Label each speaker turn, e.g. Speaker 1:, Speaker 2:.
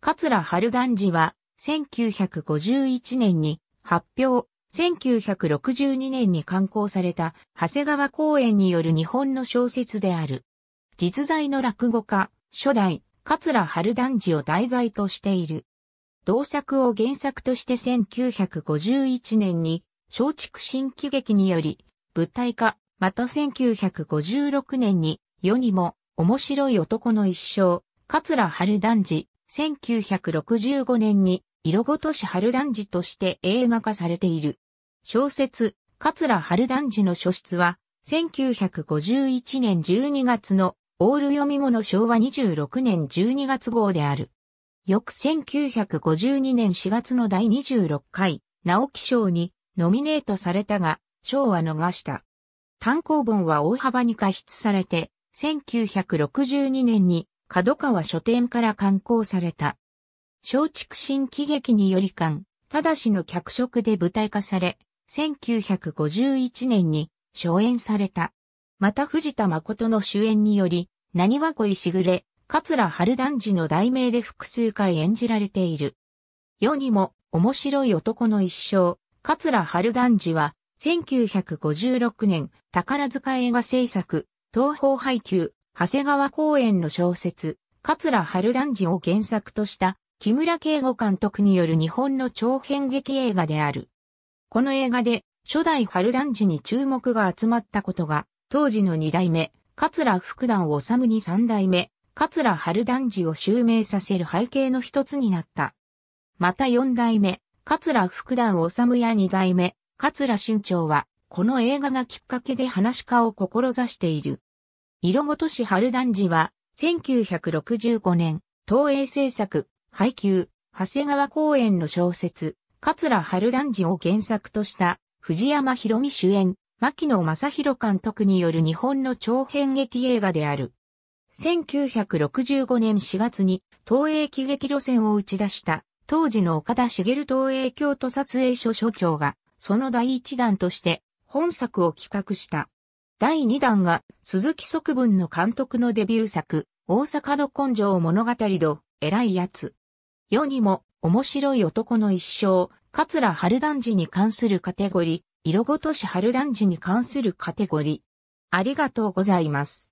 Speaker 1: 桂春団治は、1951年に発表、1962年に刊行された、長谷川公園による日本の小説である。実在の落語家、初代、桂春団治を題材としている。同作を原作として1951年に、松竹新喜劇により、舞台化、また1956年に、世にも、面白い男の一生、桂春団治、1965年に色ごとし春団児として映画化されている。小説、桂春団児の書室は、1951年12月のオール読み物昭和26年12月号である。翌1952年4月の第26回、直木賞にノミネートされたが、賞は逃した。単行本は大幅に過筆されて、1962年に角川書店から刊行された。松竹新喜劇により刊、ただしの脚色で舞台化され、1951年に初演された。また藤田誠の主演により、何は恋しぐれ、桂春男児の題名で複数回演じられている。世にも面白い男の一生、桂春男児は、1956年、宝塚映画制作、東方配給、長谷川公園の小説、桂春団児を原作とした木村敬吾監督による日本の長編劇映画である。この映画で初代春団児に注目が集まったことが、当時の二代目、桂福団治に三代目、桂春団児を襲名させる背景の一つになった。また四代目、桂福団治や二代目、桂春長は、この映画がきっかけで話し家を志している。色ごとし春団寺は、1965年、東映制作、配給、長谷川公園の小説、桂春団児を原作とした、藤山博美主演、牧野正宏監督による日本の長編劇映画である。1965年4月に、東映喜劇路線を打ち出した、当時の岡田茂東映京都撮影所所長が、その第一弾として、本作を企画した。第2弾が鈴木側文の監督のデビュー作、大阪の根性物語度、偉いやつ。世にも面白い男の一生、桂春団児に関するカテゴリー、色ごとし春団児に関するカテゴリー。ありがとうございます。